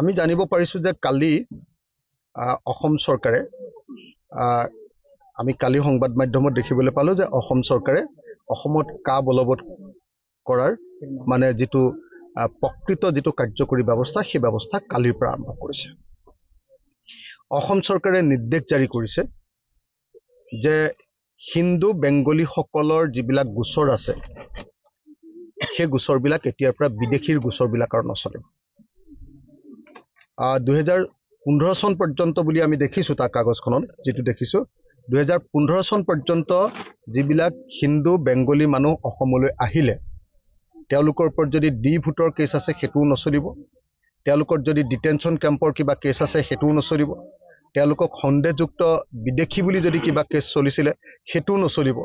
আমি জানিব পাৰিছো যে কালি অসম চৰকাৰে আমি কালি সংবাদ মাধ্যমত দেখিবলৈ পালো যে অসম চৰকাৰে অসমত কা বলবৎ কৰাৰ মানে যিটো প্ৰকৃত যিটো কাৰ্যকৰী ব্যৱস্থা সেই ব্যৱস্থা কালিৰ পৰা আৰম্ভ কৰিছে অসম চৰকাৰে নিৰ্দেশ জাৰি কৰিছে যে হিন্দু বেংগলীসকলৰ যিবিলাক গোচৰ আছে সেই গোচৰবিলাক এতিয়াৰ পৰা বিদেশীৰ গোচৰবিলাকৰ নচলে দুহেজাৰ পোন্ধৰ চন পৰ্যন্ত বুলি আমি দেখিছোঁ তাৰ কাগজখনত যিটো দেখিছোঁ দুহেজাৰ পোন্ধৰ চন পৰ্যন্ত যিবিলাক হিন্দু বেংগলী মানুহ অসমলৈ আহিলে তেওঁলোকৰ ওপৰত যদি ডি ভোটৰ কেছ আছে সেইটোও নচলিব তেওঁলোকৰ যদি ডিটেনশ্যন কেম্পৰ কিবা কেছ আছে সেইটোও নচলিব তেওঁলোকক সন্দেহযুক্ত বিদেশী বুলি যদি কিবা কেছ চলিছিলে সেইটোও নচলিব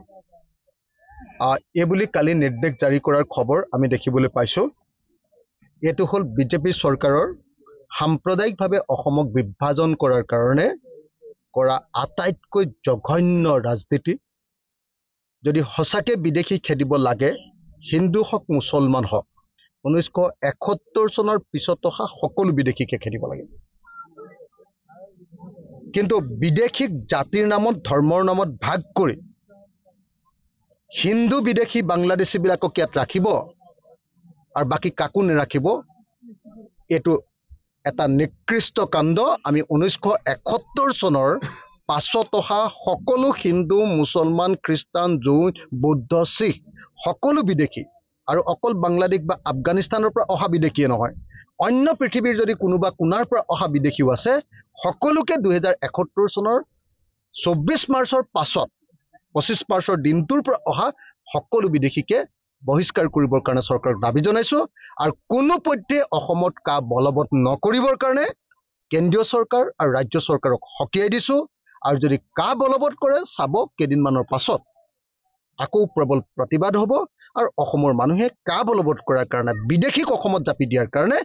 এইবুলি কালি নিৰ্দেশ জাৰি কৰাৰ খবৰ আমি দেখিবলৈ পাইছোঁ এইটো হ'ল বিজেপি চৰকাৰৰ সাম্প্ৰদায়িকভাৱে অসমক বিভাজন কৰাৰ কাৰণে কৰা আটাইতকৈ জঘন্য ৰাজনীতি যদি সঁচাকে বিদেশী খেদিব লাগে হিন্দু হওক মুছলমান হওক ঊনৈছশ এসত্তৰ চনৰ পিছত অহা সকলো বিদেশীকে খেদিব লাগে কিন্তু বিদেশীক জাতিৰ নামত ধৰ্মৰ নামত ভাগ কৰি হিন্দু বিদেশী বাংলাদেশীবিলাকক ইয়াত ৰাখিব আৰু বাকী কাকো নিৰাখিব এইটো এটা নিকৃষ্ট কাণ্ড আমি ঊনৈছশ এসত্তৰ চনৰ পাছত অহা সকলো হিন্দু মুছলমান খ্ৰীষ্টান জৈন বৌদ্ধ শিখ সকলো বিদেশী আৰু অকল বাংলাদেশ বা আফগানিস্তানৰ পৰা অহা বিদেশীয়ে নহয় অন্য পৃথিৱীৰ যদি কোনোবা কোণাৰ পৰা অহা বিদেশীও আছে সকলোকে দুহেজাৰ এসত্তৰ চনৰ চৌব্বিছ মাৰ্চৰ পাছত পঁচিছ মাৰ্চৰ দিনটোৰ পৰা অহা সকলো বিদেশীকে বহিষ্কাৰ কৰিবৰ কাৰণে চৰকাৰক দাবী জনাইছো আৰু কোনোপধ্যে অসমত কা বলবৎ নকৰিবৰ কাৰণে কেন্দ্ৰীয় চৰকাৰ আৰু ৰাজ্য চৰকাৰক সকীয়াই দিছো আৰু যদি কা বলবৎ কৰে চাব কেইদিনমানৰ পাছত আকৌ প্ৰবল প্ৰতিবাদ হ'ব আৰু অসমৰ মানুহে কা বলবৎ কৰাৰ কাৰণে বিদেশীক অসমত জাপি দিয়াৰ কাৰণে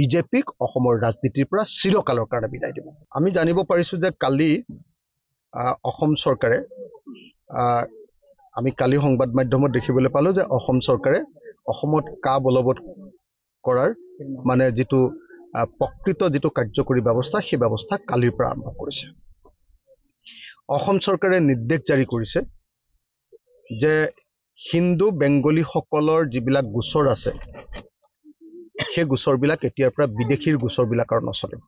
বিজেপিক অসমৰ ৰাজনীতিৰ পৰা চিৰকালৰ কাৰণে বিদায় দিব আমি জানিব পাৰিছো যে কালি আহ অসম চৰকাৰে আহ আমি কালি সংবাদ মাধ্যমত দেখিবলৈ পালো যে অসম চৰকাৰে অসমত কা বলবৎ কৰাৰ মানে যিটো প্ৰকৃত যিটো কাৰ্যকৰী ব্যৱস্থা সেই ব্যৱস্থা কালিৰ পৰা আৰম্ভ কৰিছে অসম চৰকাৰে নিৰ্দেশ জাৰি কৰিছে যে হিন্দু বেংগলীসকলৰ যিবিলাক গোচৰ আছে সেই গোচৰবিলাক এতিয়াৰ পৰা বিদেশীৰ গোচৰবিলাকৰ নচলে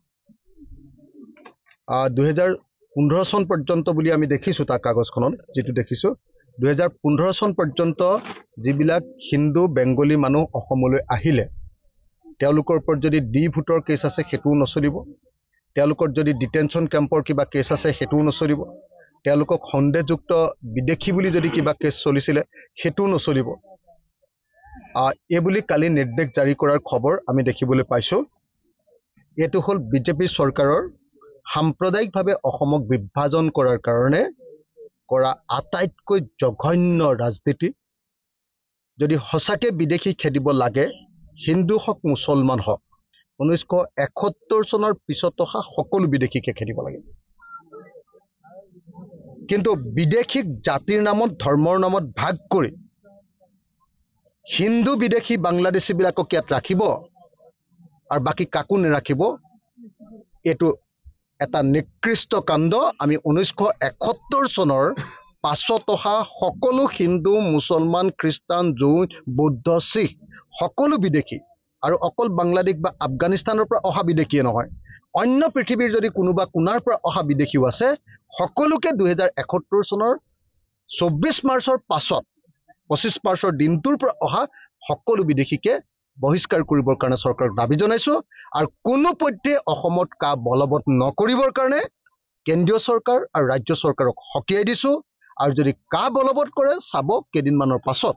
দুহেজাৰ পোন্ধৰ চন পৰ্যন্ত বুলি আমি দেখিছো তাৰ কাগজখনত যিটো দেখিছো দুহেজাৰ পোন্ধৰ চন পৰ্যন্ত যিবিলাক হিন্দু বেংগলী মানুহ অসমলৈ আহিলে তেওঁলোকৰ ওপৰত যদি ডি ভোটৰ কেছ আছে সেইটোও নচলিব তেওঁলোকৰ যদি ডিটেনশ্যন কেম্পৰ কিবা কেছ আছে সেইটোও নচলিব তেওঁলোকক সন্দেহযুক্ত বিদেশী বুলি যদি কিবা কেছ চলিছিলে সেইটোও নচলিব এই বুলি কালি নিৰ্দেশ জাৰি কৰাৰ খবৰ আমি দেখিবলৈ পাইছোঁ এইটো হ'ল বিজেপি চৰকাৰৰ সাম্প্ৰদায়িকভাৱে অসমক বিভাজন কৰাৰ কাৰণে কৰা আটাইতকৈ জঘন্য ৰাজনীতি যদি সঁচাকে বিদেশী খেদিব লাগে হিন্দু হওক মুছলমান হওক ঊনৈছশ এসত্তৰ চনৰ পিছত অহা সকলো বিদেশীকে খেদিব লাগে কিন্তু বিদেশীক জাতিৰ নামত ধৰ্মৰ নামত ভাগ কৰি হিন্দু বিদেশী বাংলাদেশী বিলাকক ইয়াত ৰাখিব আৰু বাকী কাকো নিৰাখিব এইটো এটা নিকৃষ্ট কাণ্ড আমি ঊনৈছশ এসত্তৰ চনৰ পাছত অহা সকলো হিন্দু মুছলমান খ্ৰীষ্টান জৈন বৌদ্ধ শিখ সকলো বিদেশী আৰু অকল বাংলাদেশ বা আফগানিস্তানৰ পৰা অহা বিদেশীয়ে নহয় অন্য পৃথিৱীৰ যদি কোনোবা কোনাৰ পৰা অহা বিদেশীও আছে সকলোকে দুহেজাৰ এসত্তৰ চনৰ চৌব্বিছ মাৰ্চৰ পাছত পঁচিছ মাৰ্চৰ দিনটোৰ পৰা অহা সকলো বিদেশীকে বহিষ্কাৰ কৰিবৰ কাৰণে চৰকাৰক দাবী জনাইছো আৰু কোনোপধ্যে অসমত কা বলবৎ নকৰিবৰ কাৰণে কেন্দ্ৰীয় চৰকাৰ আৰু ৰাজ্য চৰকাৰক সকীয়াই দিছো আৰু যদি কা বলবৎ কৰে চাব কেইদিনমানৰ পাছত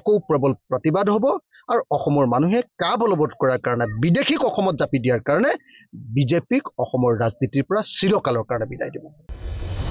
আকৌ প্ৰবল প্ৰতিবাদ হ'ব আৰু অসমৰ মানুহে কা বলবৎ কৰাৰ কাৰণে বিদেশীক অসমত জাপি দিয়াৰ কাৰণে বিজেপিক অসমৰ ৰাজনীতিৰ পৰা চিৰকালৰ কাৰণে বিদায় দিব